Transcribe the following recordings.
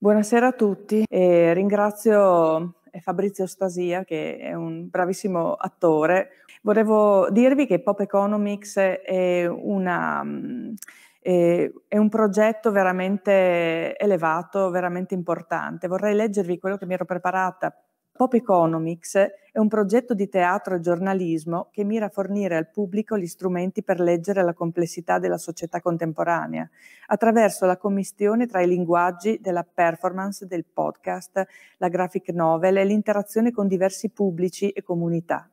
Buonasera a tutti e ringrazio eh, Fabrizio Stasia che è un bravissimo attore. Volevo dirvi che Pop Economics è, una, è, è un progetto veramente elevato, veramente importante. Vorrei leggervi quello che mi ero preparata Pop Economics è un progetto di teatro e giornalismo che mira a fornire al pubblico gli strumenti per leggere la complessità della società contemporanea, attraverso la commistione tra i linguaggi della performance, del podcast, la graphic novel e l'interazione con diversi pubblici e comunità.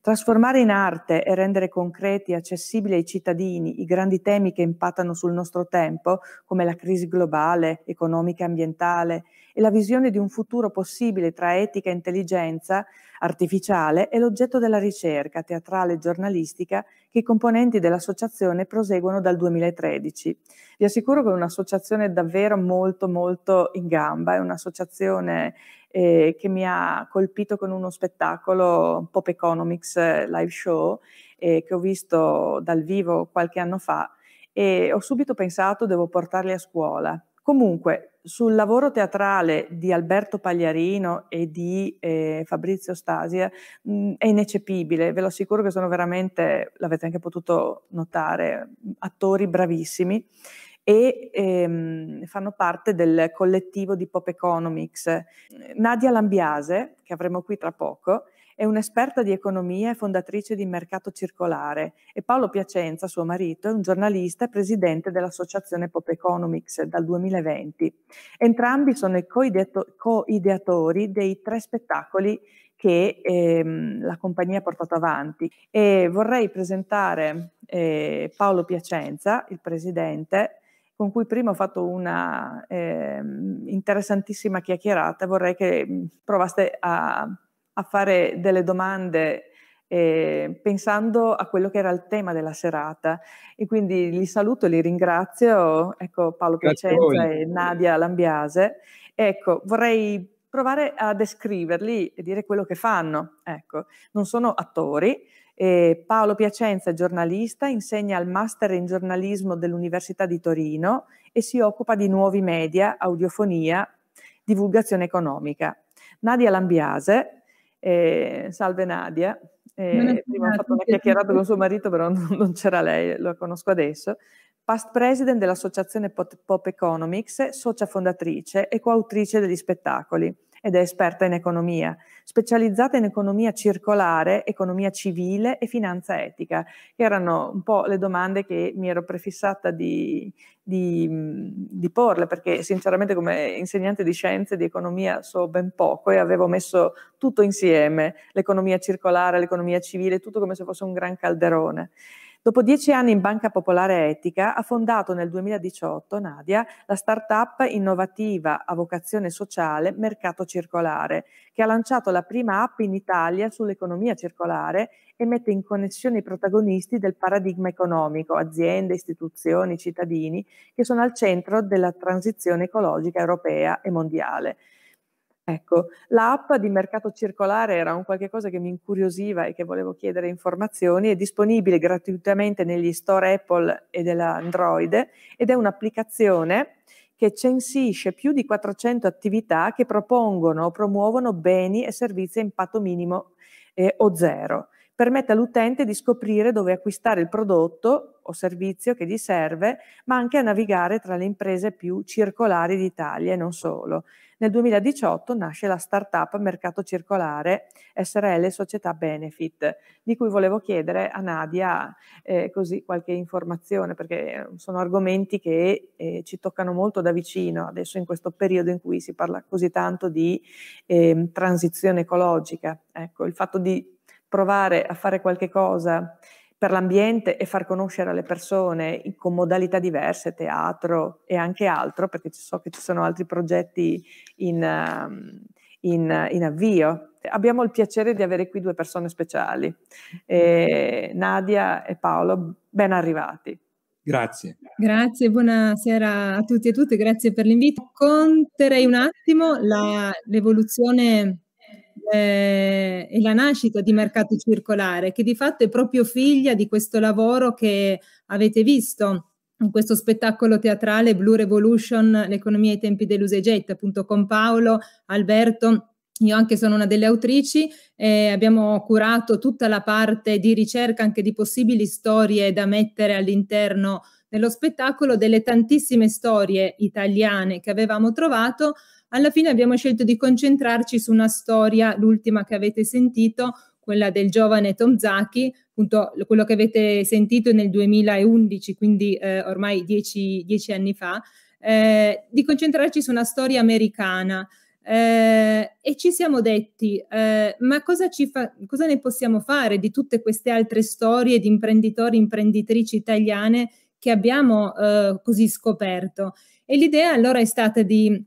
Trasformare in arte e rendere concreti e accessibili ai cittadini i grandi temi che impattano sul nostro tempo, come la crisi globale, economica e ambientale, e la visione di un futuro possibile tra etica e intelligenza artificiale è l'oggetto della ricerca teatrale e giornalistica che i componenti dell'associazione proseguono dal 2013. Vi assicuro che è un'associazione davvero molto molto in gamba, è un'associazione eh, che mi ha colpito con uno spettacolo Pop Economics eh, Live Show eh, che ho visto dal vivo qualche anno fa e ho subito pensato devo portarli a scuola Comunque, sul lavoro teatrale di Alberto Pagliarino e di eh, Fabrizio Stasia mh, mm, è ineccepibile, ve lo assicuro che sono veramente, l'avete anche potuto notare, mm, attori bravissimi e ehm, fanno parte del collettivo di Pop Economics. Nadia Lambiase, che avremo qui tra poco, è un'esperta di economia e fondatrice di Mercato Circolare e Paolo Piacenza, suo marito, è un giornalista e presidente dell'associazione Pop Economics dal 2020. Entrambi sono i co-ideatori dei tre spettacoli che ehm, la compagnia ha portato avanti. E vorrei presentare eh, Paolo Piacenza, il presidente, con cui prima ho fatto una eh, interessantissima chiacchierata. Vorrei che provaste a a fare delle domande eh, pensando a quello che era il tema della serata. E quindi li saluto, e li ringrazio, ecco Paolo Piacenza e Nadia Lambiase. Ecco, vorrei provare a descriverli e dire quello che fanno. Ecco, non sono attori. Eh, Paolo Piacenza è giornalista, insegna al Master in giornalismo dell'Università di Torino e si occupa di nuovi media, audiofonia, divulgazione economica. Nadia Lambiase eh, salve Nadia, eh, prima ho fatto una chiacchierata con suo marito, però non, non c'era lei, la conosco adesso. Past president dell'associazione Pop Economics, socia fondatrice e coautrice degli spettacoli ed è esperta in economia, specializzata in economia circolare, economia civile e finanza etica, che erano un po' le domande che mi ero prefissata di, di, mm, di porle, perché sinceramente come insegnante di scienze e di economia so ben poco e avevo messo tutto insieme, l'economia circolare, l'economia civile, tutto come se fosse un gran calderone. Dopo dieci anni in Banca Popolare Etica, ha fondato nel 2018 Nadia la start-up innovativa a vocazione sociale Mercato Circolare, che ha lanciato la prima app in Italia sull'economia circolare e mette in connessione i protagonisti del paradigma economico, aziende, istituzioni, cittadini, che sono al centro della transizione ecologica europea e mondiale. Ecco, l'app di mercato circolare era un qualche cosa che mi incuriosiva e che volevo chiedere informazioni, è disponibile gratuitamente negli store Apple e dell'Android ed è un'applicazione che censisce più di 400 attività che propongono o promuovono beni e servizi a impatto minimo eh, o zero permette all'utente di scoprire dove acquistare il prodotto o servizio che gli serve, ma anche a navigare tra le imprese più circolari d'Italia e non solo. Nel 2018 nasce la startup Mercato Circolare SRL Società Benefit, di cui volevo chiedere a Nadia eh, così qualche informazione, perché eh, sono argomenti che eh, ci toccano molto da vicino adesso in questo periodo in cui si parla così tanto di eh, transizione ecologica. Ecco, il fatto di provare a fare qualche cosa per l'ambiente e far conoscere alle persone con modalità diverse, teatro e anche altro, perché so che ci sono altri progetti in, ehm, in, in avvio. Abbiamo il piacere di avere qui due persone speciali, eh, Nadia e Paolo, ben arrivati. Grazie. Grazie, buonasera a tutti e a tutte, grazie per l'invito. Conterei un attimo la, l'evoluzione eh, e la nascita di Mercato Circolare, che di fatto è proprio figlia di questo lavoro che avete visto in questo spettacolo teatrale Blue Revolution, l'economia ai tempi dell'usegetta, appunto con Paolo, Alberto. Io anche sono una delle autrici, eh, abbiamo curato tutta la parte di ricerca anche di possibili storie da mettere all'interno dello spettacolo, delle tantissime storie italiane che avevamo trovato, alla fine abbiamo scelto di concentrarci su una storia, l'ultima che avete sentito, quella del giovane Tom Zaki, appunto quello che avete sentito nel 2011, quindi eh, ormai dieci, dieci, anni fa, eh, di concentrarci su una storia americana. Eh, e ci siamo detti, eh, ma cosa, fa, cosa, ne possiamo fare di tutte queste altre storie di imprenditori, e imprenditrici italiane che abbiamo eh, così scoperto? E l'idea allora è stata di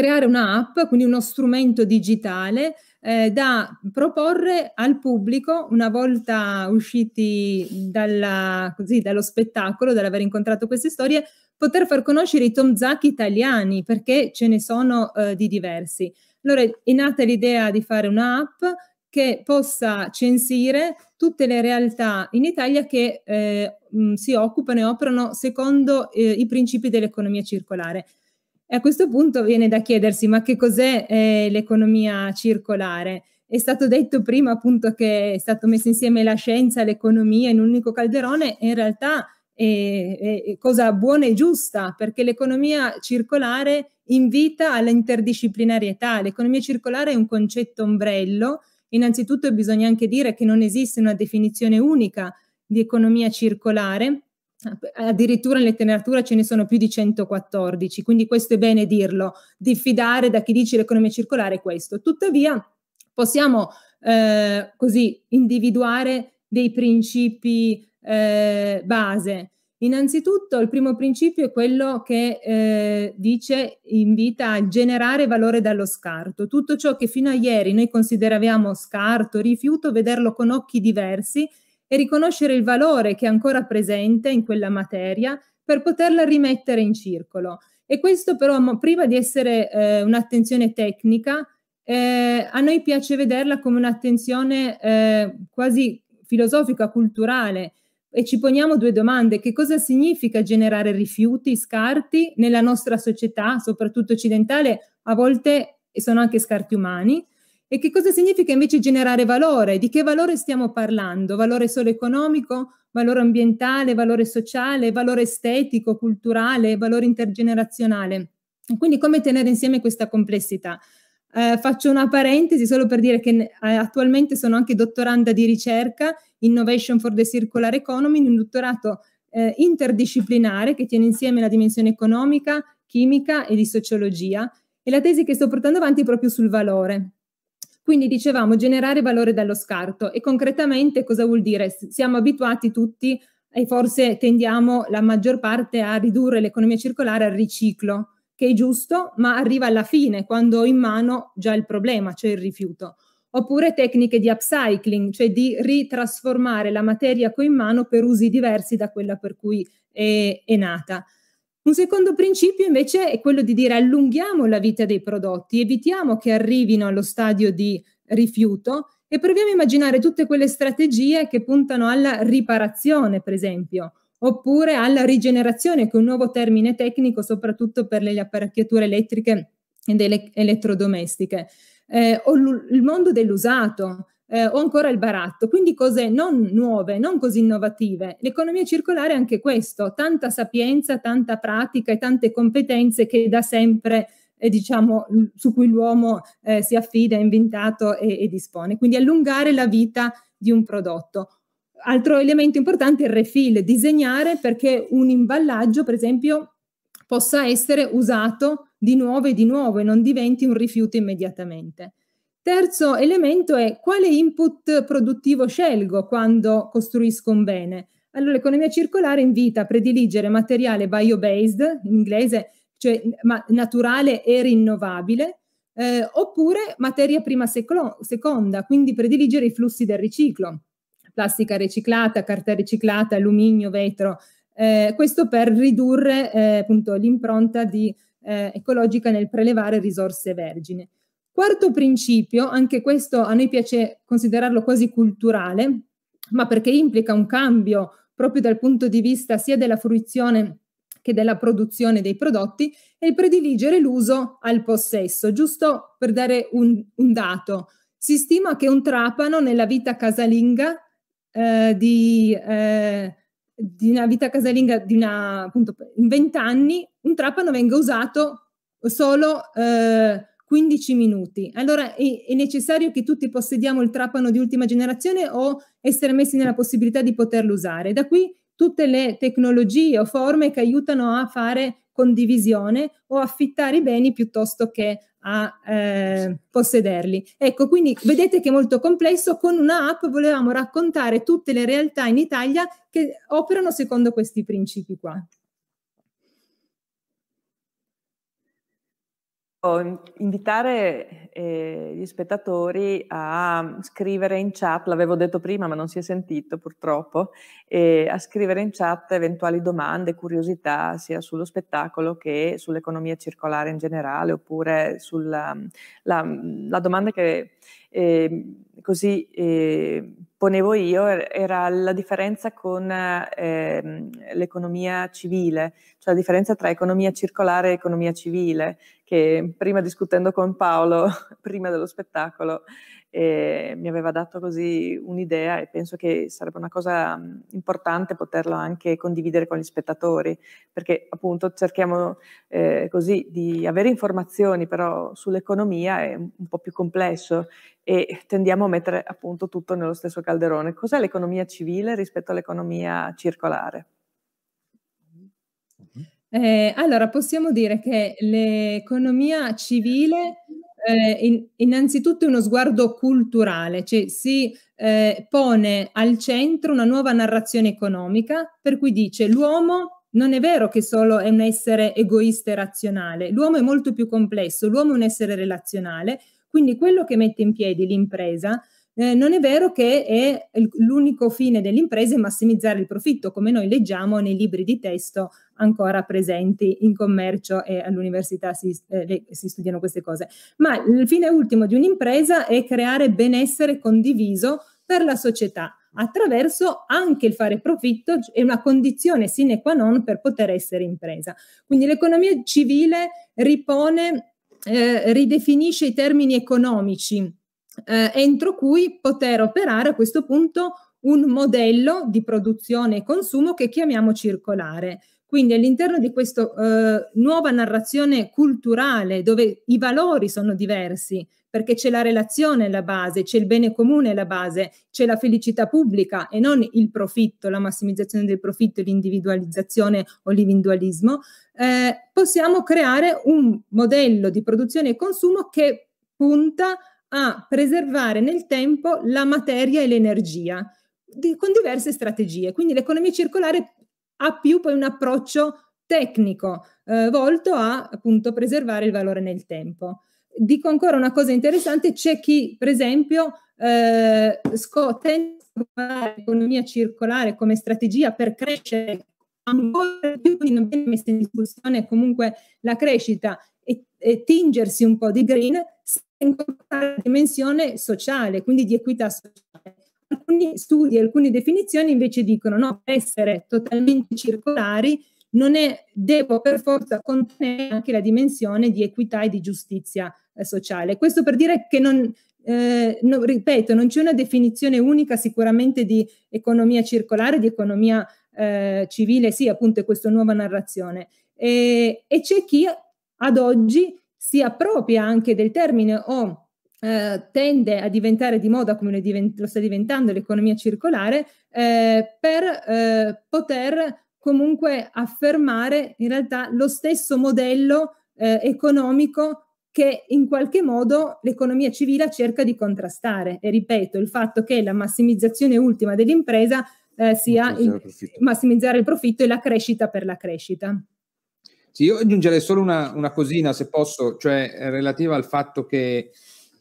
creare un'app, quindi uno strumento digitale eh, da proporre al pubblico una volta usciti dalla, così, dallo spettacolo, dall'aver incontrato queste storie, poter far conoscere i Tom Tomzaki italiani perché ce ne sono eh, di diversi. Allora è nata l'idea di fare un'app che possa censire tutte le realtà in Italia che eh, si occupano e operano secondo eh, i principi dell'economia circolare. E a questo punto viene da chiedersi ma che cos'è eh, l'economia circolare? È stato detto prima appunto che è stato messo insieme la scienza, l'economia in un unico calderone e in realtà eh, è, è cosa buona e giusta perché l'economia circolare invita all'interdisciplinarietà. L'economia circolare è un concetto ombrello. Innanzitutto bisogna anche dire che non esiste una definizione unica di economia circolare addirittura in letteratura ce ne sono più di 114, quindi questo è bene dirlo, diffidare da chi dice l'economia circolare è questo. Tuttavia possiamo eh, così individuare dei principi eh, base. Innanzitutto il primo principio è quello che eh, dice invita a generare valore dallo scarto. Tutto ciò che fino a ieri noi consideravamo scarto, rifiuto, vederlo con occhi diversi e riconoscere il valore che è ancora presente in quella materia per poterla rimettere in circolo. E questo però, prima di essere eh, un'attenzione tecnica, eh, a noi piace vederla come un'attenzione eh, quasi filosofica, culturale, e ci poniamo due domande. Che cosa significa generare rifiuti, scarti nella nostra società, soprattutto occidentale, a volte sono anche scarti umani? E che cosa significa invece generare valore? Di che valore stiamo parlando? Valore solo economico, valore ambientale, valore sociale, valore estetico, culturale, valore intergenerazionale. E quindi come tenere insieme questa complessità? Eh, faccio una parentesi solo per dire che eh, attualmente sono anche dottoranda di ricerca Innovation for the Circular Economy, un dottorato eh, interdisciplinare che tiene insieme la dimensione economica, chimica e di sociologia. E la tesi che sto portando avanti è proprio sul valore, quindi dicevamo generare valore dallo scarto e concretamente cosa vuol dire? Siamo abituati tutti e forse tendiamo la maggior parte a ridurre l'economia circolare al riciclo, che è giusto, ma arriva alla fine quando ho in mano già il problema, cioè il rifiuto. Oppure tecniche di upcycling, cioè di ritrasformare la materia che ho in mano per usi diversi da quella per cui è, è nata. Un secondo principio invece è quello di dire allunghiamo la vita dei prodotti, evitiamo che arrivino allo stadio di rifiuto e proviamo a immaginare tutte quelle strategie che puntano alla riparazione, per esempio, oppure alla rigenerazione, che è un nuovo termine tecnico soprattutto per le apparecchiature elettriche ed elettrodomestiche, eh, o il mondo dell'usato eh, o ancora il baratto, quindi cose non nuove, non così innovative. L'economia circolare è anche questo, tanta sapienza, tanta pratica e tante competenze che da sempre eh, diciamo, su cui l'uomo eh, si affida, è inventato e, e dispone. Quindi allungare la vita di un prodotto. Altro elemento importante è il refill, disegnare perché un imballaggio, per esempio, possa essere usato di nuovo e di nuovo e non diventi un rifiuto immediatamente. Terzo elemento è quale input produttivo scelgo quando costruisco un bene. Allora l'economia circolare invita a prediligere materiale biobased, in inglese, cioè naturale e rinnovabile, eh, oppure materia prima seclo- seconda, quindi prediligere i flussi del riciclo, plastica riciclata, carta riciclata, alluminio, vetro, eh, questo per ridurre eh, appunto l'impronta di, eh, ecologica nel prelevare risorse vergini. Quarto principio, anche questo a noi piace considerarlo quasi culturale, ma perché implica un cambio proprio dal punto di vista sia della fruizione che della produzione dei prodotti, è il prediligere l'uso al possesso. Giusto per dare un, un dato, si stima che un trapano nella vita casalinga eh, di, eh, di, una vita casalinga di una, appunto, in 20 anni, un trapano venga usato solo... Eh, 15 minuti. Allora è, è, necessario che tutti possediamo il trapano di ultima generazione o essere messi nella possibilità di poterlo usare. Da qui tutte le tecnologie o forme che aiutano a fare condivisione o affittare i beni piuttosto che a eh, possederli. Ecco, quindi vedete che è molto complesso. Con un'app volevamo raccontare tutte le realtà in Italia che operano secondo questi principi qua. Ecco, invitare eh, gli spettatori a scrivere in chat, l'avevo detto prima ma non si è sentito purtroppo, eh, a scrivere in chat eventuali domande, curiosità sia sullo spettacolo che sull'economia circolare in generale oppure sulla la, la domanda che eh, così eh, ponevo io er-, era la differenza con eh, l'economia civile, cioè la differenza tra economia circolare e economia civile, che prima discutendo con Paolo, prima dello spettacolo, eh, mi aveva dato così un'idea e penso che sarebbe una cosa importante poterla anche condividere con gli spettatori, perché appunto cerchiamo eh, così di avere informazioni però sull'economia è un po' più complesso e tendiamo a mettere appunto tutto nello stesso calderone. Cos'è l'economia civile rispetto all'economia circolare? Eh, allora, possiamo dire che l'economia civile eh, in, innanzitutto uno sguardo culturale, cioè si eh, pone al centro una nuova narrazione economica per cui dice l'uomo non è vero che solo è un essere egoista e razionale, l'uomo è molto più complesso, l'uomo è un essere relazionale, quindi quello che mette in piedi l'impresa eh, non è vero che l'unico fine dell'impresa è massimizzare il profitto, come noi leggiamo nei libri di testo ancora presenti in commercio e all'università si, eh, si studiano queste cose. Ma il fine ultimo di un'impresa è creare benessere condiviso per la società attraverso anche il fare profitto è una condizione sine qua non per poter essere impresa. Quindi l'economia civile ripone, eh, ridefinisce i termini economici eh, entro cui poter operare a questo punto un modello di produzione e consumo che chiamiamo circolare. Quindi all'interno di questa eh, nuova narrazione culturale dove i valori sono diversi, perché c'è la relazione alla base, c'è il bene comune alla base, c'è la felicità pubblica e non il profitto, la massimizzazione del profitto, l'individualizzazione o l'individualismo, eh, possiamo creare un modello di produzione e consumo che punta a preservare nel tempo la materia e l'energia di, con diverse strategie. Quindi l'economia circolare ha più poi un approccio tecnico eh, volto a appunto preservare il valore nel tempo. Dico ancora una cosa interessante, c'è chi per esempio eh, scotte l'economia circolare come strategia per crescere ancora più, quindi non viene messa in discussione comunque la crescita e, e tingersi un po' di green, senza la dimensione sociale, quindi di equità sociale alcuni studi, alcune definizioni invece dicono no, essere totalmente circolari non è, devo per forza contenere anche la dimensione di equità e di giustizia eh, sociale. Questo per dire che non, eh, no, ripeto, non c'è una definizione unica sicuramente di economia circolare, di economia eh, civile, sì, appunto è questa nuova narrazione. E, e c'è chi ad oggi si appropria anche del termine o oh, eh, tende a diventare di moda come lo, sta diventando l'economia circolare eh, per eh, poter comunque affermare in realtà lo stesso modello eh, economico che in qualche modo l'economia civile cerca di contrastare. E ripeto, il fatto che la massimizzazione ultima dell'impresa eh, sia il, massimizzare il profitto e la crescita per la crescita. Sì, io aggiungerei solo una, una cosina, se posso, cioè relativa al fatto che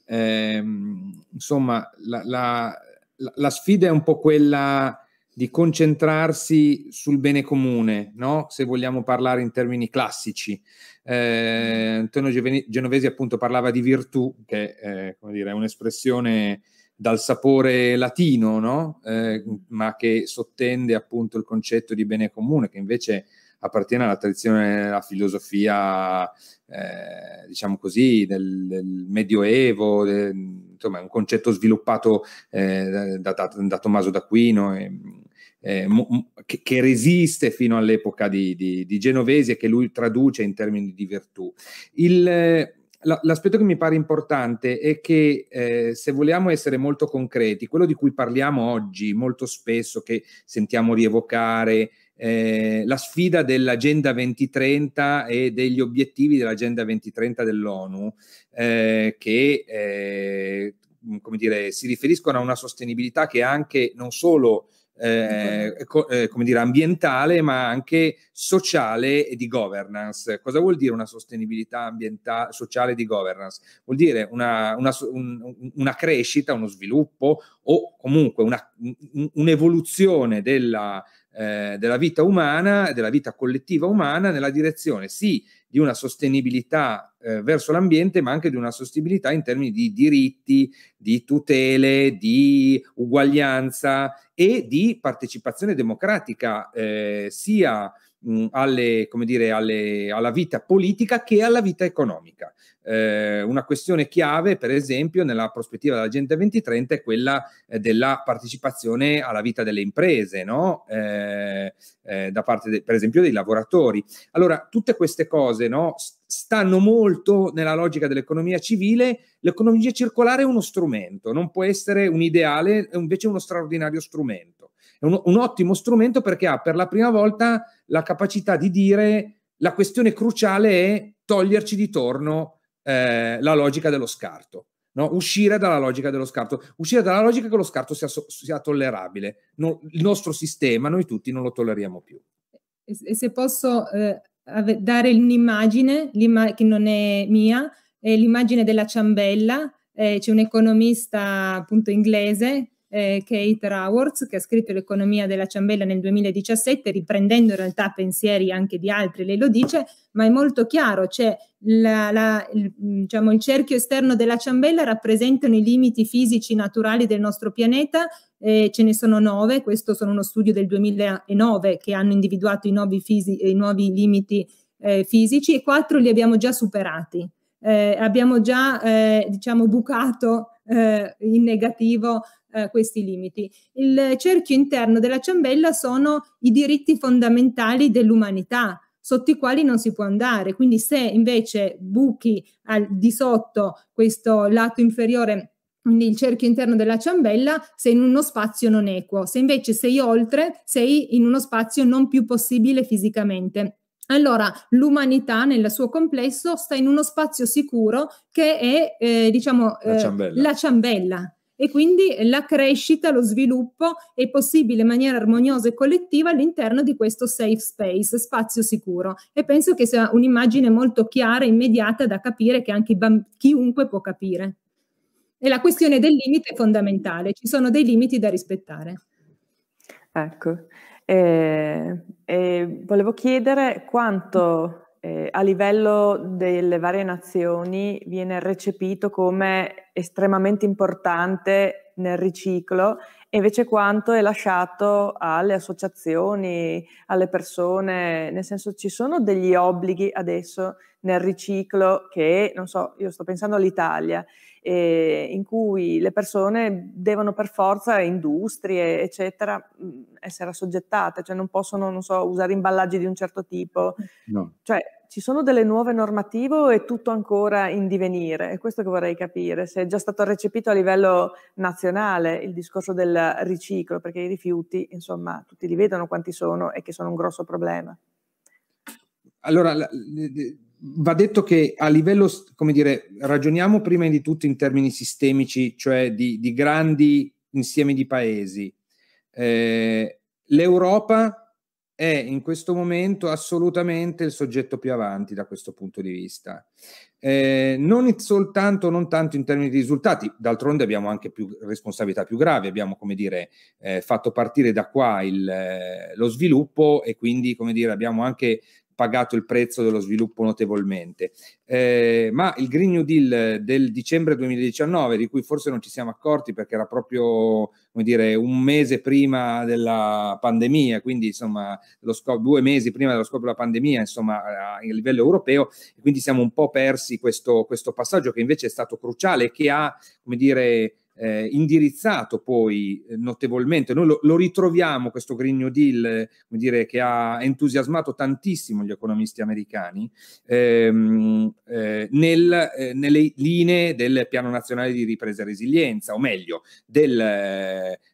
Ehm, insomma, la, la, la, sfida è un po' quella di concentrarsi sul bene comune, no? se vogliamo parlare in termini classici. Eh, Antonio Genovesi appunto parlava di virtù, che è, dire, è un'espressione dal sapore latino, no? eh, ma che sottende appunto il concetto di bene comune, che invece appartiene alla tradizione, alla filosofia, eh, diciamo così, del, del Medioevo, de, insomma è un concetto sviluppato eh, da, da, da, Tommaso d'Aquino. E, eh, che, resiste fino all'epoca di, di, di, Genovesi e che lui traduce in termini di virtù. Il, eh, l'aspetto che mi pare importante è che eh, se vogliamo essere molto concreti, quello di cui parliamo oggi molto spesso, che sentiamo rievocare, eh, la sfida dell'Agenda 2030 e degli obiettivi dell'Agenda 2030 dell'ONU, eh, che eh, come dire, si riferiscono a una sostenibilità che è anche non solo eh, co- eh, come dire, ambientale, ma anche sociale e di governance. Cosa vuol dire una sostenibilità ambientale, sociale e di governance? Vuol dire una, una, un, una crescita, uno sviluppo o comunque una, un, un'evoluzione della, eh, della vita umana, della vita collettiva umana, nella direzione sì di una sostenibilità eh, verso l'ambiente, ma anche di una sostenibilità in termini di diritti, di tutele, di uguaglianza e di partecipazione democratica, eh, sia mh, mm, alle, dire, alle, alla vita politica che alla vita economica. Eh, una questione chiave, per esempio, nella prospettiva dell'Agenda 2030 è quella eh, della partecipazione alla vita delle imprese, no? Eh, eh, da parte, de, per esempio, dei lavoratori. Allora, tutte queste cose no, stanno molto nella logica dell'economia civile. L'economia circolare è uno strumento, non può essere un ideale, è invece uno straordinario strumento un, un ottimo strumento perché ha per la prima volta la capacità di dire la questione cruciale è toglierci di torno eh, la logica dello scarto. No? uscire dalla logica dello scarto, uscire dalla logica che lo scarto sia, sia tollerabile. No, il nostro sistema, noi tutti non lo tolleriamo più. E se posso eh, dare un'immagine che non è mia, è l'immagine della ciambella, eh, c'è un economista appunto inglese eh, Kate Raworth, che ha scritto L'economia della ciambella nel 2017, riprendendo in realtà pensieri anche di altri, lei lo dice, ma è molto chiaro, c'è cioè, la, la, il, diciamo, il cerchio esterno della ciambella rappresentano i limiti fisici naturali del nostro pianeta, eh, ce ne sono nove, questo sono uno studio del 2009 che hanno individuato i nuovi, fisi, i nuovi limiti eh, fisici e quattro li abbiamo già superati. Eh, abbiamo già eh, diciamo bucato eh, in negativo eh, questi limiti. Il cerchio interno della ciambella sono i diritti fondamentali dell'umanità sotto i quali non si può andare. Quindi se invece buchi al, di sotto questo lato inferiore quindi il cerchio interno della ciambella, sei in uno spazio non equo. Se invece sei oltre, sei in uno spazio non più possibile fisicamente. Allora, l'umanità nel suo complesso sta in uno spazio sicuro che è, eh, diciamo, la eh, ciambella. La ciambella e quindi la crescita, lo sviluppo è possibile in maniera armoniosa e collettiva all'interno di questo safe space, spazio sicuro. E penso che sia un'immagine molto chiara, immediata da capire, che anche chiunque può capire. E la questione del limite è fondamentale, ci sono dei limiti da rispettare. Ecco, eh, eh, volevo chiedere quanto eh, a livello delle varie nazioni viene recepito come estremamente importante nel riciclo e invece quanto è lasciato alle associazioni, alle persone, nel senso ci sono degli obblighi adesso nel riciclo che, non so, io sto pensando all'Italia, eh, in cui le persone devono per forza, industrie, eccetera, mm, essere assoggettate, cioè non possono, non so, usare imballaggi di un certo tipo. No. Cioè, ci sono delle nuove normative o è tutto ancora in divenire? È questo che vorrei capire, se è già stato recepito a livello nazionale il discorso del riciclo, perché i rifiuti, insomma, tutti li vedono quanti sono e che sono un grosso problema. Allora, va detto che a livello, come dire, ragioniamo prima di tutto in termini sistemici, cioè di, di grandi insiemi di paesi. Eh, L'Europa è in questo momento assolutamente il soggetto più avanti da questo punto di vista. Eh, non soltanto, non tanto in termini di risultati, d'altronde abbiamo anche più responsabilità più gravi, abbiamo come dire, eh, fatto partire da qua il, eh, lo sviluppo e quindi come dire, abbiamo anche pagato il prezzo dello sviluppo notevolmente. Eh, ma il Green New Deal del dicembre 2019, di cui forse non ci siamo accorti perché era proprio dire, un mese prima della pandemia, quindi insomma scop- due mesi prima dello scoppio della pandemia, insomma eh, a, livello europeo, quindi siamo un po' persi questo, questo passaggio che invece è stato cruciale e che ha, come dire, eh, indirizzato poi eh, notevolmente. Noi lo, lo, ritroviamo questo Green New Deal, eh, come dire, che ha entusiasmato tantissimo gli economisti americani ehm, eh, nel, nelle linee del Piano Nazionale di Ripresa e Resilienza, o meglio, del,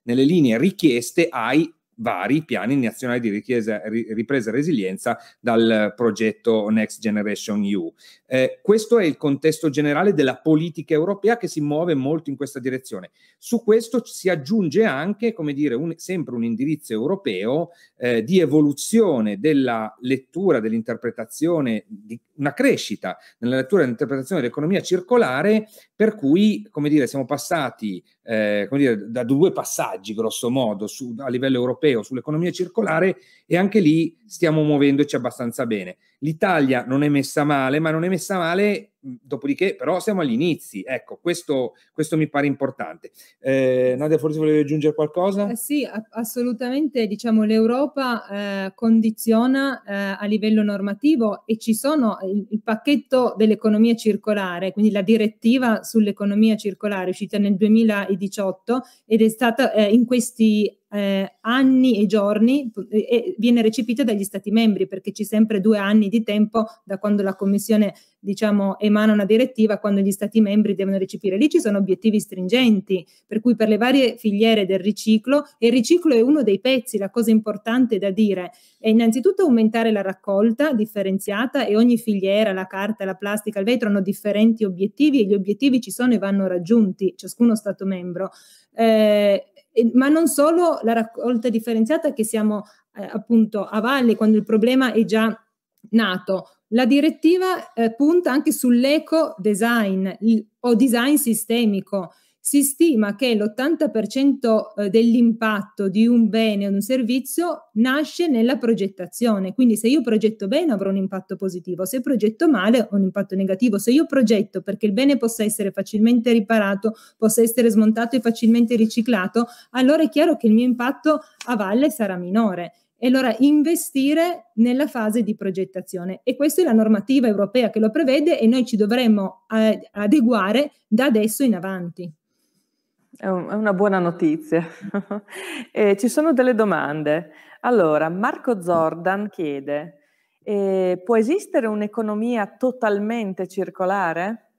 nelle linee richieste ai vari piani nazionali di richiesa, ripresa e resilienza dal progetto Next Generation EU. Eh, questo è il contesto generale della politica europea che si muove molto in questa direzione. Su questo si aggiunge anche, come dire, un, sempre un indirizzo europeo eh, di evoluzione della lettura, dell'interpretazione, di una crescita nella lettura e dell'interpretazione dell'economia circolare per cui, come dire, siamo passati eh, come dire, da due passaggi, grosso modo, su, a livello europeo sull'economia circolare e anche lì stiamo muovendoci abbastanza bene. L'Italia non è messa male, ma non è messa male, dopodiché però siamo agli inizi, ecco, questo, questo mi pare importante. Eh, Nadia forse volevi aggiungere qualcosa? Eh sì, a- assolutamente, diciamo l'Europa eh, condiziona eh, a livello normativo e ci sono eh, il, il, pacchetto dell'economia circolare, quindi la direttiva sull'economia circolare uscita nel 2018 ed è stata eh, in questi eh, anni e giorni e, e viene recepita dagli Stati membri perché c'è sempre due anni di tempo da quando la Commissione diciamo, emana una direttiva quando gli Stati membri devono recepire. Lì ci sono obiettivi stringenti, per cui per le varie filiere del riciclo, e il riciclo è uno dei pezzi, la cosa importante da dire è innanzitutto aumentare la raccolta differenziata e ogni filiera, la carta, la plastica, il vetro hanno differenti obiettivi e gli obiettivi ci sono e vanno raggiunti, ciascuno Stato membro. Eh, e, ma non solo la raccolta differenziata che siamo eh, appunto a valle quando il problema è già nato. La direttiva eh, punta anche sull'eco design o design sistemico, si stima che l'80% eh, dell'impatto di un bene o di un servizio nasce nella progettazione. Quindi se io progetto bene avrò un impatto positivo, se progetto male ho un impatto negativo. Se io progetto perché il bene possa essere facilmente riparato, possa essere smontato e facilmente riciclato, allora è chiaro che il mio impatto a valle sarà minore. E allora investire nella fase di progettazione. E questa è la normativa europea che lo prevede e noi ci dovremmo eh, adeguare da adesso in avanti è, una buona notizia. eh, ci sono delle domande. Allora, Marco Zordan chiede, eh, può esistere un'economia totalmente circolare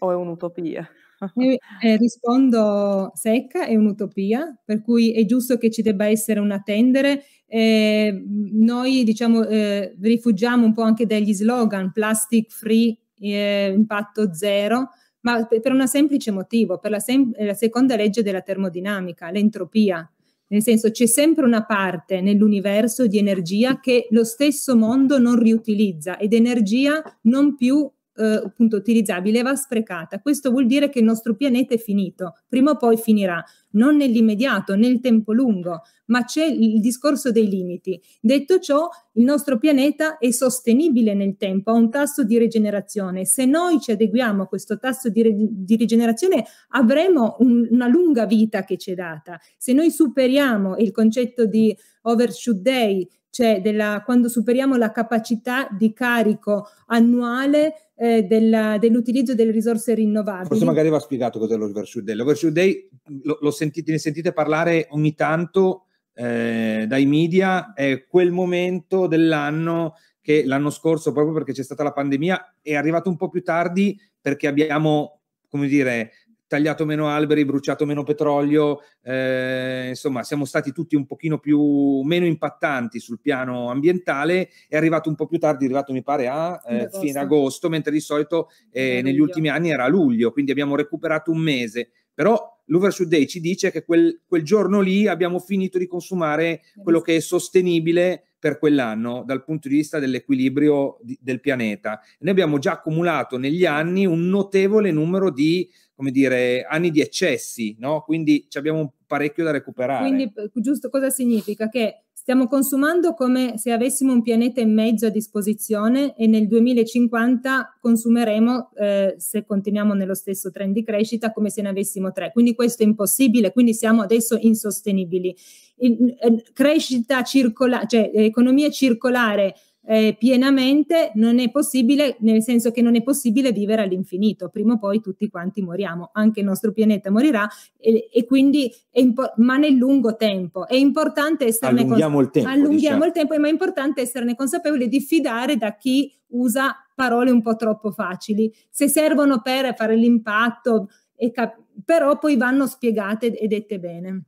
o è un'utopia? Eh, rispondo secca, è un'utopia, per cui è giusto che ci debba essere una tendere. Eh, noi diciamo eh, rifugiamo un po' anche dagli slogan plastic free, eh, impatto zero, ma per un semplice motivo, per la, sem- la seconda legge della termodinamica, l'entropia. Nel senso c'è sempre una parte nell'universo di energia che lo stesso mondo non riutilizza ed energia non più eh, appunto utilizzabile va sprecata. Questo vuol dire che il nostro pianeta è finito, prima o poi finirà, non nell'immediato, nel tempo lungo, ma c'è il discorso dei limiti. Detto ciò, il nostro pianeta è sostenibile nel tempo, ha un tasso di rigenerazione. Se noi ci adeguiamo a questo tasso di, di rigenerazione avremo un, una lunga vita che ci è data. Se noi superiamo il concetto di overshoot day, cioè della, quando superiamo la capacità di carico annuale, eh, della, dell'utilizzo delle risorse rinnovabili. Forse magari va spiegato cos'è l'overshoot day. L'overshoot day lo, lo sentite, ne sentite parlare ogni tanto eh, dai media, è quel momento dell'anno che l'anno scorso, proprio perché c'è stata la pandemia, è arrivato un po' più tardi perché abbiamo, come dire, tagliato meno alberi, bruciato meno petrolio, eh, insomma siamo stati tutti un pochino più, meno impattanti sul piano ambientale, è arrivato un po' più tardi, è arrivato mi pare a eh, agosto. fine agosto, mentre di solito eh, negli ultimi anni era a luglio, quindi abbiamo recuperato un mese, però l'Overshoot Day ci dice che quel, quel giorno lì abbiamo finito di consumare quello che è sostenibile per quell'anno dal punto di vista dell'equilibrio di, del pianeta. Noi abbiamo già accumulato negli anni un notevole numero di come dire, anni di eccessi, no? Quindi abbiamo parecchio da recuperare. Quindi, eh, giusto, cosa significa? Che stiamo consumando come se avessimo un pianeta e mezzo a disposizione e nel 2050 consumeremo, eh, se continuiamo nello stesso trend di crescita, come se ne avessimo tre. Quindi questo è impossibile, quindi siamo adesso insostenibili. In, in, eh, crescita circolare, cioè economia circolare eh, pienamente non è possibile, nel senso che non è possibile vivere all'infinito, prima o poi tutti quanti moriamo, anche il nostro pianeta morirà e, e quindi, impo- ma nel lungo tempo, è importante esserne allunghiamo, cons- il, tempo, allunghiamo diciamo. il tempo, ma è importante esserne consapevoli e diffidare da chi usa parole un po' troppo facili, se servono per fare l'impatto, cap- però poi vanno spiegate e dette bene.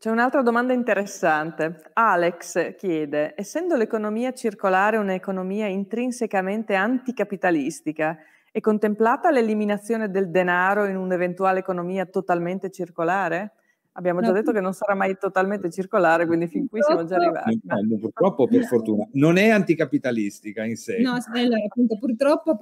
C'è un'altra domanda interessante. Alex chiede, essendo l'economia circolare un'economia intrinsecamente anticapitalistica, è contemplata l'eliminazione del denaro in un'eventuale economia totalmente circolare? Abbiamo già detto che non sarà mai totalmente circolare, quindi fin qui siamo già arrivati. No, purtroppo, per fortuna, non è anticapitalistica in sé. No, allora, appunto, purtroppo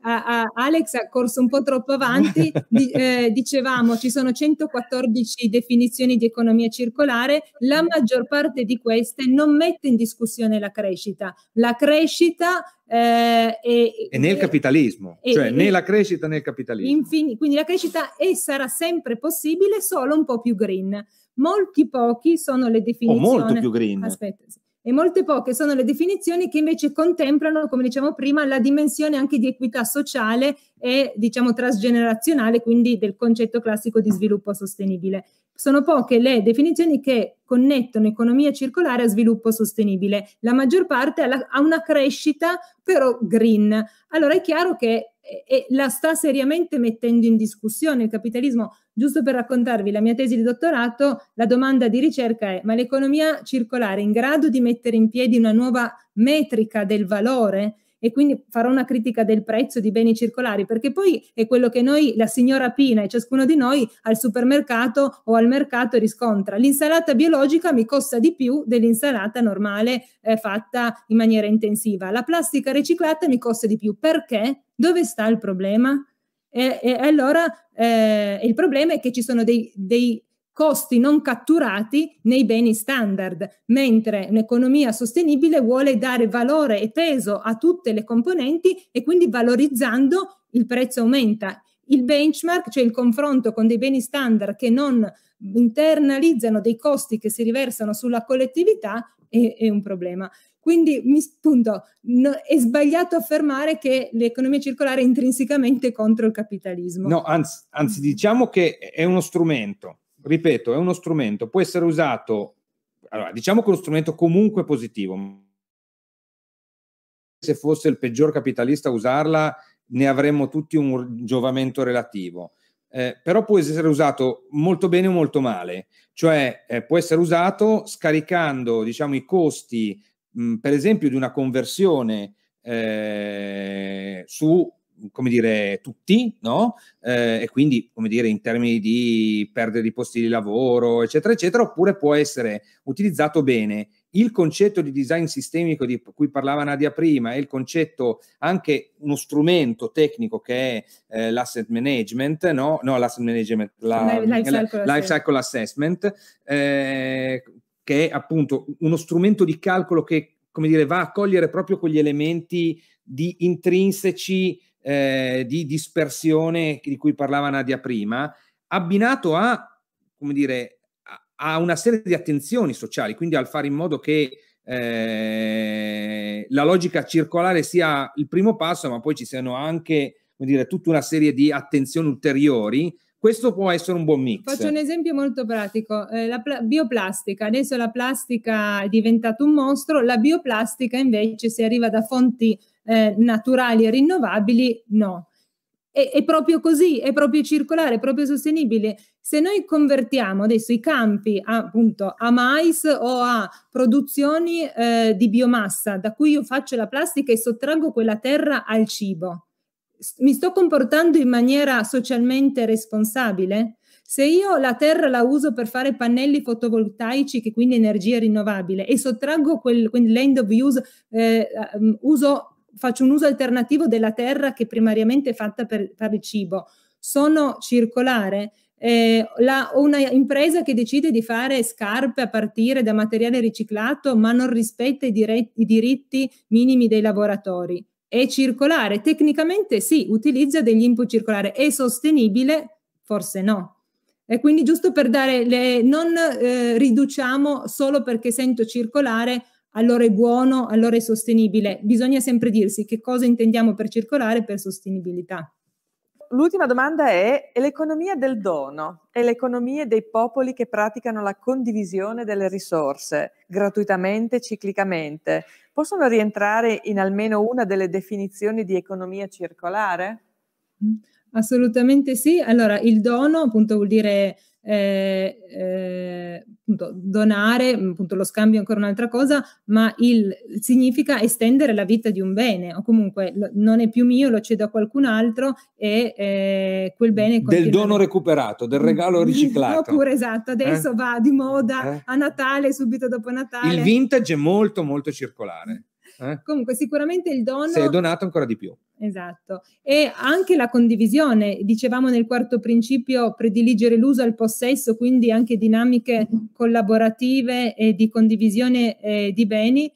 Alex ha corso un po' troppo avanti. Eh, dicevamo, ci sono 114 definizioni di economia circolare, la maggior parte di queste non mette in discussione la crescita. La crescita eh, e, e, nel capitalismo, e, cioè e, né la crescita né il capitalismo. Infin- quindi la crescita è, sarà sempre possibile, solo un po' più green. Molti pochi sono le definizioni. O molto più green. Aspetta, sì. E molte poche sono le definizioni che invece contemplano, come diciamo prima, la dimensione anche di equità sociale e diciamo transgenerazionale, quindi del concetto classico di sviluppo sostenibile sono poche le definizioni che connettono economia circolare a sviluppo sostenibile, la maggior parte ha una crescita però green. Allora è chiaro che e la sta seriamente mettendo in discussione il capitalismo. Giusto per raccontarvi la mia tesi di dottorato, la domanda di ricerca è: ma l'economia circolare è in grado di mettere in piedi una nuova metrica del valore? e quindi farò una critica del prezzo di beni circolari, perché poi è quello che noi, la signora Pina e ciascuno di noi al supermercato o al mercato riscontra. L'insalata biologica mi costa di più dell'insalata normale eh, fatta in maniera intensiva. La plastica riciclata mi costa di più. Perché? Dove sta il problema? E, e allora eh, il problema è che ci sono dei, dei costi non catturati nei beni standard, mentre un'economia sostenibile vuole dare valore e peso a tutte le componenti e quindi valorizzando il prezzo aumenta. Il benchmark, cioè il confronto con dei beni standard che non internalizzano dei costi che si riversano sulla collettività, è, è un problema. Quindi mi spunto, no, è sbagliato affermare che l'economia circolare è intrinsecamente contro il capitalismo. No, anzi, anzi diciamo che è uno strumento ripeto, è uno strumento, può essere usato, allora, diciamo che è uno strumento comunque positivo, se fosse il peggior capitalista a usarla ne avremmo tutti un giovamento relativo. Eh, però può essere usato molto bene o molto male, cioè eh, può essere usato scaricando diciamo, i costi, mh, per esempio, di una conversione eh, su come dire, tutti, no? Eh, e quindi, come dire, in termini di perdere di posti di lavoro, eccetera, eccetera, oppure può essere utilizzato bene il concetto di design sistemico di cui parlava Nadia prima e il concetto anche uno strumento tecnico che è eh, l'asset management, no, no l'asset management, la, life, cycle, life cycle assessment, eh, che è appunto uno strumento di calcolo che, come dire, va a cogliere proprio quegli elementi di intrinseci eh, di dispersione di cui parlava Nadia prima, abbinato a, come dire, a una serie di attenzioni sociali, quindi al fare in modo che eh, la logica circolare sia il primo passo, ma poi ci siano anche come dire, tutta una serie di attenzioni ulteriori. Questo può essere un buon mix. Faccio un esempio molto pratico, eh, la pl- bioplastica, adesso la plastica è diventata un mostro, la bioplastica invece se arriva da fonti eh, naturali e rinnovabili, no. È, è, proprio così, è proprio circolare, è proprio sostenibile. Se noi convertiamo adesso i campi a, appunto a mais o a produzioni eh, di biomassa da cui io faccio la plastica e sottraggo quella terra al cibo, mi sto comportando in maniera socialmente responsabile? Se io la terra la uso per fare pannelli fotovoltaici, che quindi energia rinnovabile, e sottraggo quel, quel land of use, eh, uso faccio un uso alternativo della terra che primariamente è fatta per fare il cibo. Sono circolare, eh, la, una impresa che decide di fare scarpe a partire da materiale riciclato ma non rispetta i, diretti, i diritti minimi dei lavoratori. È circolare, tecnicamente sì, utilizza degli input circolari. È sostenibile? Forse no. E quindi giusto per dare, le, non eh, riduciamo solo perché sento circolare allora è buono, allora è sostenibile. Bisogna sempre dirsi che cosa intendiamo per circolare per sostenibilità. L'ultima domanda è, è l'economia del dono, è l'economia dei popoli che praticano la condivisione delle risorse gratuitamente, ciclicamente. Possono rientrare in almeno una delle definizioni di economia circolare? Mm, assolutamente sì. Allora, il dono appunto vuol dire eh, eh, appunto, donare, mm, appunto lo scambio è ancora un'altra cosa, ma il, significa estendere la vita di un bene o comunque lo, non è più mio, lo cedo a qualcun altro e eh, quel bene... Del dono recuperato, del regalo riciclato. Oppure esatto, adesso eh? va di moda eh? a Natale, subito dopo Natale. Il vintage è molto molto circolare. Eh? Comunque sicuramente il dono... Se è donato ancora di più. Esatto. E anche la condivisione, dicevamo nel quarto principio, prediligere l'uso al possesso, quindi anche dinamiche collaborative e di condivisione eh, di beni,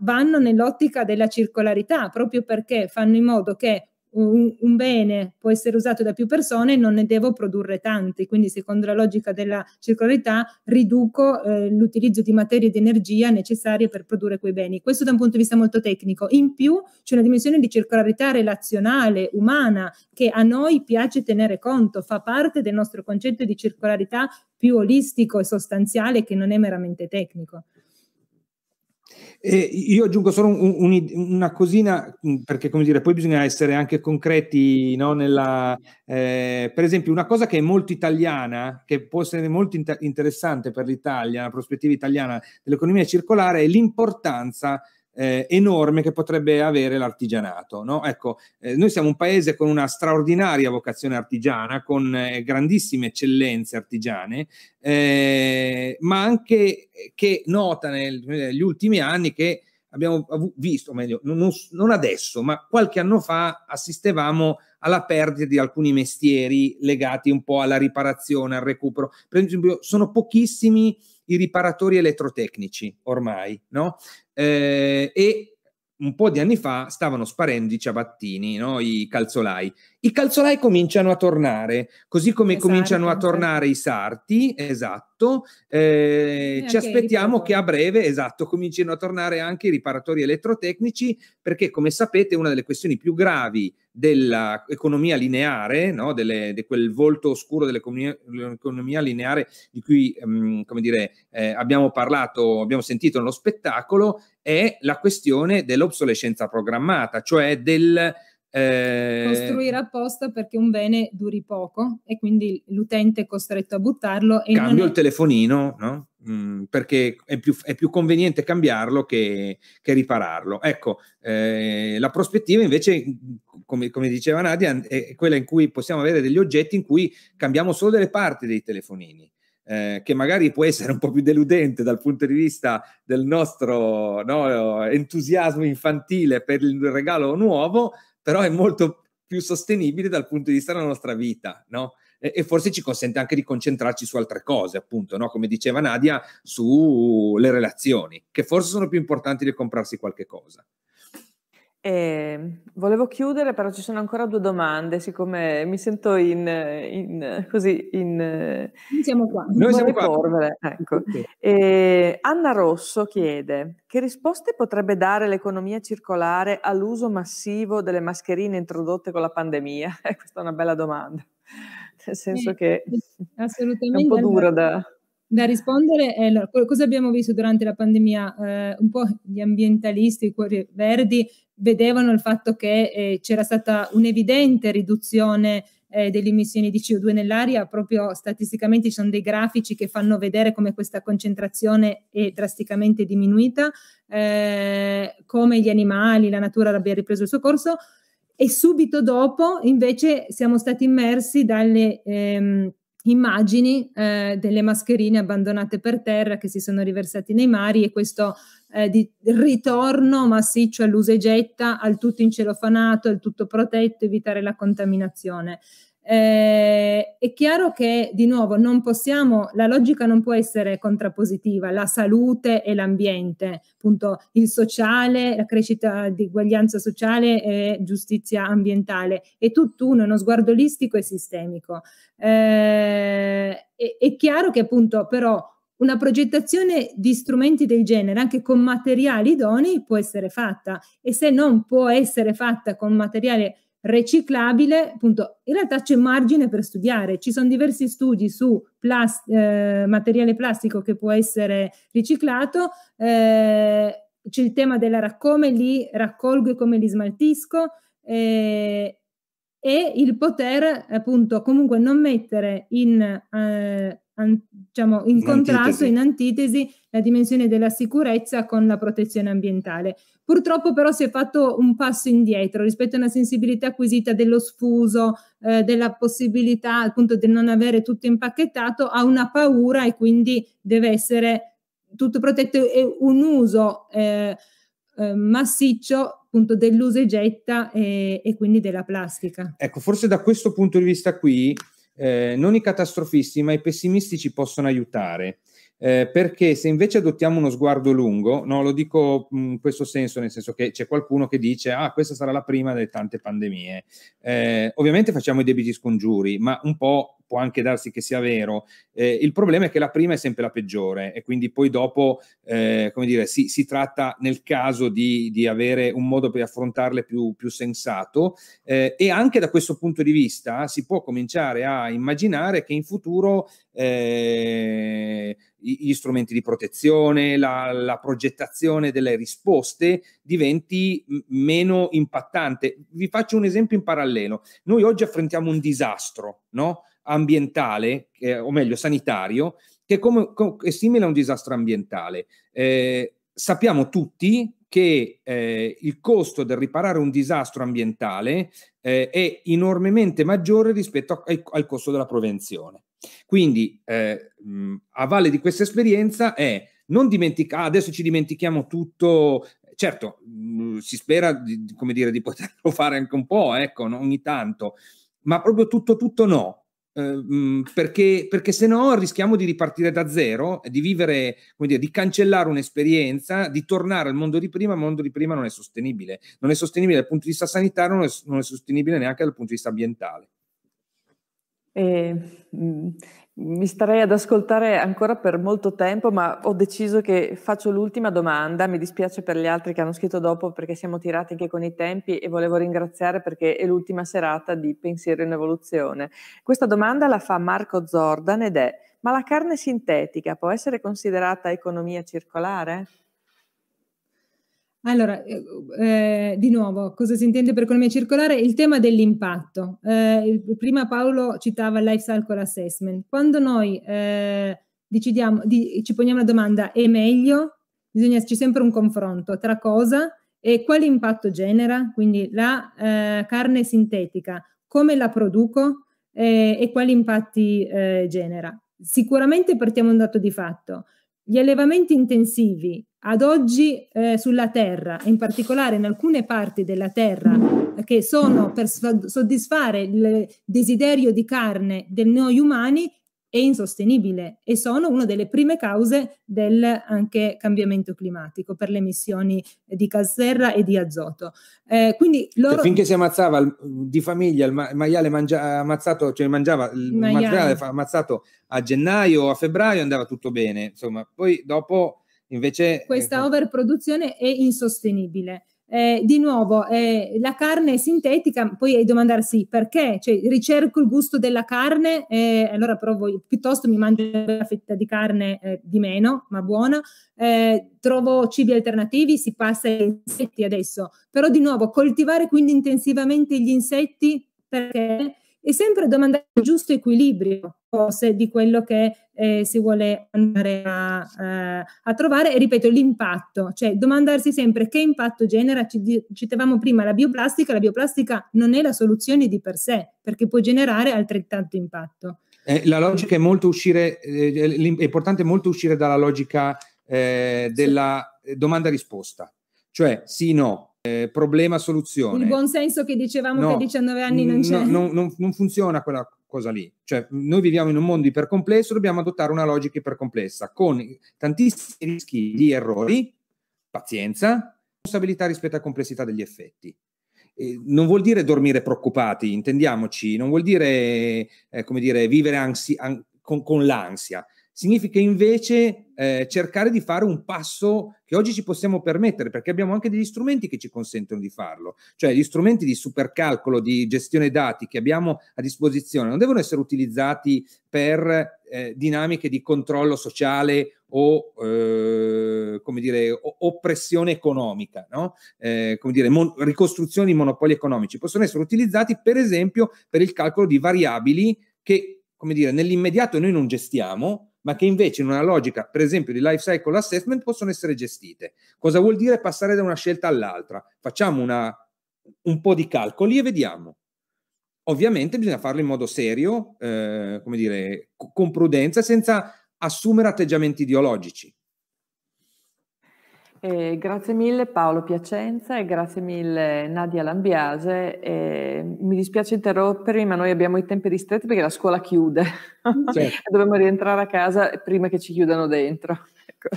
vanno nell'ottica della circolarità, proprio perché fanno in modo che un, un, bene può essere usato da più persone, non ne devo produrre tanti. Quindi, secondo la logica della circolarità, riduco eh, l'utilizzo di materie ed energia necessarie per produrre quei beni. Questo da un punto di vista molto tecnico. In più c'è una dimensione di circolarità relazionale, umana, che a noi piace tenere conto, fa parte del nostro concetto di circolarità più olistico e sostanziale che non è meramente tecnico. E io aggiungo solo un, un, una cosina, mm, perché come dire, poi bisogna essere anche concreti, no? Nella, eh, per esempio una cosa che è molto italiana, che può essere molto inter- interessante per l'Italia, la prospettiva italiana dell'economia circolare, è l'importanza eh, enorme che potrebbe avere l'artigianato. No? Ecco, eh, noi siamo un paese con una straordinaria vocazione artigiana, con eh, grandissime eccellenze artigiane, eh, ma anche che nota nel, negli ultimi anni che abbiamo visto, meglio, non, non adesso, ma qualche anno fa assistevamo a alla perdita di alcuni mestieri legati un po' alla riparazione, al recupero. Per esempio, sono pochissimi i riparatori elettrotecnici ormai, no? Eh, e un po' di anni fa stavano sparendo i ciabattini, no? i calzolai. I calzolai cominciano a tornare, così come esatto, cominciano a tornare i sarti, esatto. Eh, ci aspettiamo che a breve, esatto, comincino a tornare anche i riparatori elettrotecnici, perché come sapete una delle questioni più gravi dell'economia lineare, no? Dele, di quel volto oscuro dell'economia lineare di cui um, come dire, eh, abbiamo parlato, abbiamo sentito nello spettacolo, è la questione dell'obsolescenza programmata, cioè del Costruire eh, apposta perché un bene duri poco e quindi l'utente è costretto a buttarlo. E Cambio non... il telefonino, no? Mm, perché è più, è più, conveniente cambiarlo che, che ripararlo. Ecco, eh, la prospettiva invece, come, come, diceva Nadia, è quella in cui possiamo avere degli oggetti in cui cambiamo solo delle parti dei telefonini. Eh, che magari può essere un po' più deludente dal punto di vista del nostro no, entusiasmo infantile per il regalo nuovo, però è molto più sostenibile dal punto di vista della nostra vita, no? E, forse ci consente anche di concentrarci su altre cose, appunto, no? come diceva Nadia, sulle relazioni, che forse sono più importanti di comprarsi qualche cosa. Eh, volevo chiudere, però ci sono ancora due domande, siccome mi sento in, in così in siamo qua. Noi siamo polvere. Qua. Ecco. Eh, Anna Rosso chiede che risposte potrebbe dare l'economia circolare all'uso massivo delle mascherine introdotte con la pandemia? Eh, questa è una bella domanda, nel senso eh, che assolutamente. è un po' dura da da rispondere è cosa abbiamo visto durante la pandemia, eh, un po' gli ambientalisti, i cuori verdi, vedevano il fatto che eh, c'era stata un'evidente riduzione eh, delle emissioni di CO2 nell'aria, proprio statisticamente ci sono dei grafici che fanno vedere come questa concentrazione è drasticamente diminuita, eh, come gli animali, la natura abbia ripreso il suo corso e subito dopo invece siamo stati immersi dalle... Ehm, immagini eh, delle mascherine abbandonate per terra che si sono riversate nei mari e questo eh, di ritorno massiccio all'usa e getta, al tutto incelofanato, al tutto protetto, evitare la contaminazione. Eh, è chiaro che di nuovo non possiamo, la logica non può essere contrappositiva, la salute e l'ambiente, appunto il sociale, la crescita di uguaglianza sociale e giustizia ambientale, è tutt'uno, uno sguardo olistico e sistemico. Eh, è, è chiaro che appunto però una progettazione di strumenti del genere, anche con materiali idonei, può essere fatta e se non può essere fatta con materiale riciclabile, appunto, in realtà c'è margine per studiare, ci sono diversi studi su plast- eh, materiale plastico che può essere riciclato, eh, c'è il tema della come li raccolgo e come li smaltisco eh, e il poter appunto comunque non mettere in eh, an, diciamo, in, in contrasto, antitesi. in antitesi, la dimensione della sicurezza con la protezione ambientale. Purtroppo però si è fatto un passo indietro rispetto a una sensibilità acquisita dello sfuso, eh, della possibilità appunto di non avere tutto impacchettato, a una paura e quindi deve essere tutto protetto e un uso eh, eh massiccio appunto dell'usa e getta e, e, quindi della plastica. Ecco, forse da questo punto di vista qui eh, non i catastrofisti ma i pessimisti ci possono aiutare eh, perché se invece adottiamo uno sguardo lungo, no, lo dico in questo senso, nel senso che c'è qualcuno che dice ah questa sarà la prima delle tante pandemie. Eh, ovviamente facciamo i debiti scongiuri, ma un po' può anche darsi che sia vero. Eh, il problema è che la prima è sempre la peggiore e quindi poi dopo, eh, come dire, si, si, tratta nel caso di, di, avere un modo per affrontarle più, più sensato eh, e anche da questo punto di vista si può cominciare a immaginare che in futuro Eh, gli strumenti di protezione, la, la, progettazione delle risposte diventi meno impattante. Vi faccio un esempio in parallelo. Noi oggi affrontiamo un disastro no? ambientale, eh, o meglio sanitario, che come, com- è simile a un disastro ambientale. Eh, sappiamo tutti che eh, il costo del riparare un disastro ambientale eh, è enormemente maggiore rispetto a, al costo della prevenzione. Quindi, eh, a valle di questa esperienza è non dimenticare, ah, adesso ci dimentichiamo tutto, certo, si spera di, come dire, di poterlo fare anche un po', ecco, ogni tanto, ma proprio tutto, tutto no. Eh, perché, perché se no rischiamo di ripartire da zero, di vivere, come dire, di cancellare un'esperienza, di tornare al mondo di prima. Il mondo di prima non è sostenibile, non è sostenibile dal punto di vista sanitario, non è, non è sostenibile neanche dal punto di vista ambientale. E, mh, mm, mi starei ad ascoltare ancora per molto tempo, ma ho deciso che faccio l'ultima domanda. Mi dispiace per gli altri che hanno scritto dopo perché siamo tirati anche con i tempi e volevo ringraziare perché è l'ultima serata di Pensiero in Evoluzione. Questa domanda la fa Marco Zordan ed è: ma la carne sintetica può essere considerata economia circolare? Allora, eh, eh, di nuovo, cosa si intende per economia circolare? Il tema dell'impatto. Eh, prima Paolo citava il life cycle assessment. Quando noi eh, decidiamo, di, ci poniamo la domanda è meglio, bisogna esserci sempre un confronto tra cosa e quale impatto genera, quindi la eh, carne sintetica, come la produco eh, e quali impatti genera. Sicuramente partiamo da un dato di fatto gli allevamenti intensivi ad oggi eh, sulla terra, in particolare in alcune parti della terra che sono per soddisfare il desiderio di carne dei noi umani, e insostenibile e sono una delle prime cause del anche cambiamento climatico per le emissioni di gas serra e di azoto. Eh, quindi cioè, loro... finché si ammazzava il, di famiglia il, maiale mangia- ammazzato, cioè mangiava il maiale. materiale ammazzato a gennaio o a febbraio andava tutto bene, insomma, poi dopo invece... Eh, Questa overproduzione è insostenibile eh, di nuovo, eh, la carne sintetica, poi è domandarsi perché, cioè ricerco il gusto della carne, eh, allora però voglio, piuttosto mi mangio una fetta di carne eh, di meno, ma buona, eh, trovo cibi alternativi, si passa ai insetti adesso, però di nuovo coltivare quindi intensivamente gli insetti perché e sempre domandare il giusto equilibrio forse di quello che eh, si vuole andare a, eh, a, trovare. E ripeto, l'impatto, cioè domandarsi sempre che impatto genera. Ci, citavamo prima la bioplastica, la bioplastica non è la soluzione di per sé, perché può generare altrettanto impatto. Eh, la logica è molto uscire, eh, è importante molto uscire dalla logica eh, della sì. Eh, domanda-risposta, cioè sì, no, eh, problema soluzione. Il buon senso che dicevamo no, che a 19 anni non c'è. No, no, non, non funziona quella, cosa lì. Cioè, noi viviamo in un mondo ipercomplesso, dobbiamo adottare una logica ipercomplessa con tantissimi rischi di errori, pazienza, responsabilità rispetto alla complessità degli effetti. Eh, non vuol dire dormire preoccupati, intendiamoci, non vuol dire, eh, come dire, vivere ansi- an- con, con l'ansia, significa invece eh, cercare di fare un passo che oggi ci possiamo permettere, perché abbiamo anche degli strumenti che ci consentono di farlo, cioè gli strumenti di supercalcolo, di gestione dati che abbiamo a disposizione non devono essere utilizzati per eh, dinamiche di controllo sociale o, eh, come dire, oppressione economica, no? Eh, come dire, mon- ricostruzione di monopoli economici, possono essere utilizzati per esempio per il calcolo di variabili che, come dire, nell'immediato noi non gestiamo, ma che invece in una logica, per esempio, di life cycle assessment possono essere gestite. Cosa vuol dire passare da una scelta all'altra? Facciamo una, un po' di calcoli e vediamo. Ovviamente bisogna farlo in modo serio, eh, come dire, con prudenza, senza assumere atteggiamenti ideologici. Eh, grazie mille Paolo Piacenza e grazie mille Nadia Lambiase. Eh, mi dispiace interrompervi, ma noi abbiamo i tempi ristretti perché la scuola chiude. Certo. Dobbiamo rientrare a casa prima che ci chiudano dentro ecco.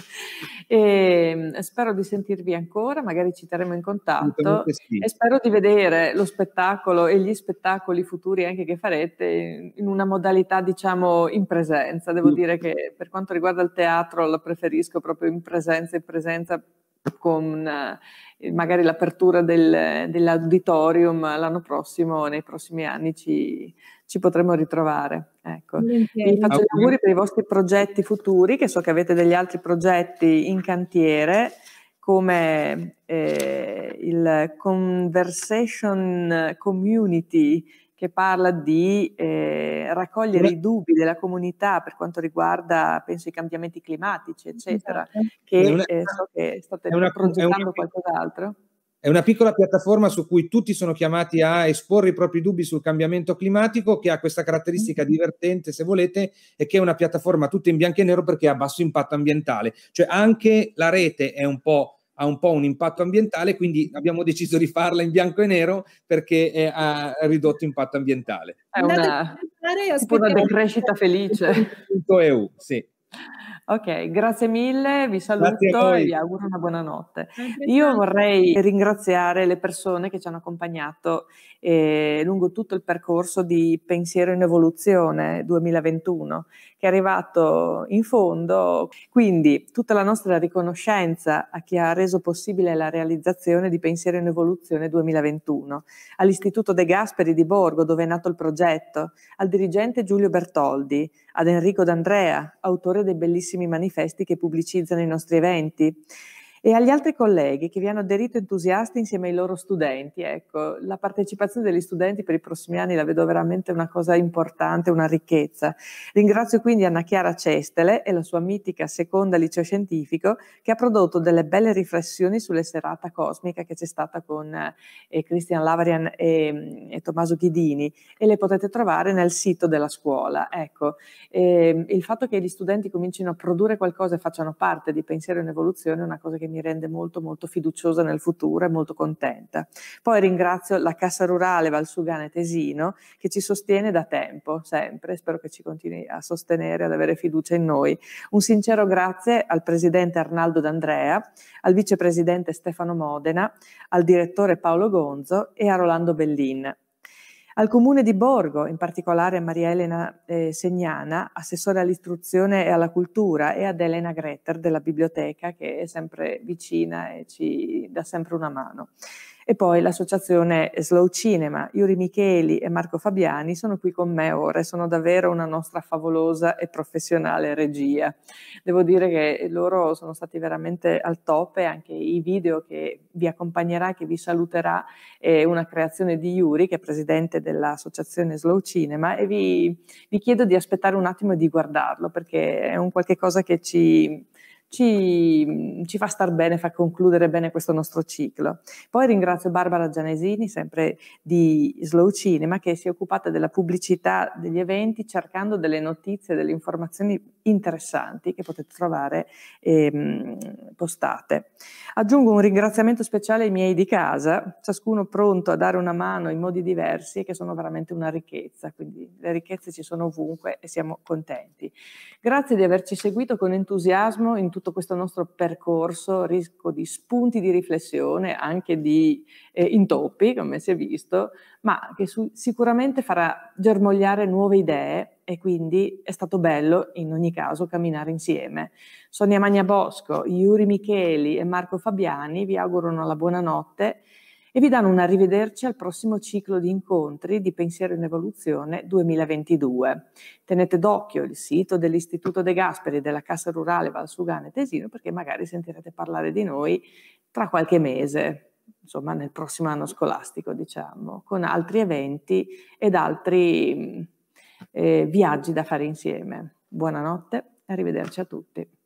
E, ehm, spero di sentirvi ancora, magari ci terremo in contatto sì. e spero di vedere lo spettacolo e gli spettacoli futuri anche che farete in una modalità diciamo in presenza. Devo mm. dire che per quanto riguarda il teatro la preferisco proprio in presenza, in presenza con eh, magari l'apertura del, dell'auditorium l'anno prossimo, nei prossimi anni ci ci potremo ritrovare. Ecco. Vi faccio gli auguri per i vostri progetti futuri, che so che avete degli altri progetti in cantiere, come eh, il Conversation Community che parla di eh, raccogliere i dubbi della comunità per quanto riguarda, penso, i cambiamenti climatici, eccetera, esatto. che, eh, so che state progettando qualcos'altro è una piccola piattaforma su cui tutti sono chiamati a esporre i propri dubbi sul cambiamento climatico, che ha questa caratteristica mm-hmm. divertente, se volete, e che è una piattaforma tutta in bianco e nero perché ha basso impatto ambientale. Cioè anche la rete un ha un po' un impatto ambientale, quindi abbiamo deciso di farla in bianco e nero perché è, ha ridotto impatto ambientale. È una, una decrescita felice. .eu, sì. Ok, grazie mille, vi saluto e vi auguro una buonanotte. Io vorrei ringraziare le persone che ci hanno accompagnato eh, lungo tutto il percorso di Pensiero in Evoluzione 2021, che è arrivato in fondo. Quindi tutta la nostra riconoscenza a chi ha reso possibile la realizzazione di Pensiero in Evoluzione 2021, all'Istituto De Gasperi di Borgo, dove è nato il progetto, al dirigente Giulio Bertoldi, ad Enrico D'Andrea, autore dei bellissimi tantissimi manifesti che pubblicizzano i nostri eventi e agli altri colleghi che vi hanno aderito entusiasti insieme ai loro studenti. Ecco, la partecipazione degli studenti per i prossimi anni la vedo veramente una cosa importante, una ricchezza. Ringrazio quindi Anna Chiara Cestele e la sua mitica seconda liceo scientifico che ha prodotto delle belle riflessioni sulle serata cosmica che c'è stata con eh, Christian Lavarian e, mm, e, Tommaso Ghidini e le potete trovare nel sito della scuola. Ecco, eh, il fatto che gli studenti comincino a produrre qualcosa e facciano parte di pensiero in evoluzione è una cosa che mi mi rende molto molto fiduciosa nel futuro e molto contenta. Poi ringrazio la Cassa Rurale Valsugana e Tesino che ci sostiene da tempo, sempre, spero che ci continui a sostenere, ad avere fiducia in noi. Un sincero grazie al Presidente Arnaldo D'Andrea, al Vicepresidente Stefano Modena, al Direttore Paolo Gonzo e a Rolando Bellin. Al comune di Borgo, in particolare a Maria Elena eh, Segnana, assessore all'istruzione e alla cultura, e ad Elena Gretter della biblioteca, che è sempre vicina e ci dà sempre una mano. E poi l'associazione Slow Cinema, Yuri Micheli e Marco Fabiani sono qui con me ora e sono davvero una nostra favolosa e professionale regia. Devo dire che loro sono stati veramente al top e anche i video che vi accompagnerà, che vi saluterà, è una creazione di Yuri che è presidente dell'associazione Slow Cinema e vi, vi chiedo di aspettare un attimo e di guardarlo perché è un qualche cosa che ci ci, ci, fa star bene, fa concludere bene questo nostro ciclo. Poi ringrazio Barbara Gianesini, sempre di Slow Cinema, che si è occupata della pubblicità degli eventi cercando delle notizie, delle informazioni interessanti che potete trovare ehm, postate. Aggiungo un ringraziamento speciale ai miei di casa, ciascuno pronto a dare una mano in modi diversi e che sono veramente una ricchezza, quindi le ricchezze ci sono ovunque e siamo contenti. Grazie di averci seguito con entusiasmo in tutto questo nostro percorso, ricco di spunti di riflessione, anche di eh, intoppi, come si è visto, ma che su, sicuramente farà germogliare nuove idee e quindi è stato bello in ogni caso camminare insieme. Sonia Magna Bosco, Yuri Micheli e Marco Fabiani vi augurano la buonanotte e vi danno un arrivederci al prossimo ciclo di incontri di Pensiero in Evoluzione 2022. Tenete d'occhio il sito dell'Istituto De Gasperi della Cassa Rurale Valsugana e Tesino perché magari sentirete parlare di noi tra qualche mese, insomma nel prossimo anno scolastico diciamo, con altri eventi ed altri eh, viaggi da fare insieme. Buonanotte, arrivederci a tutti.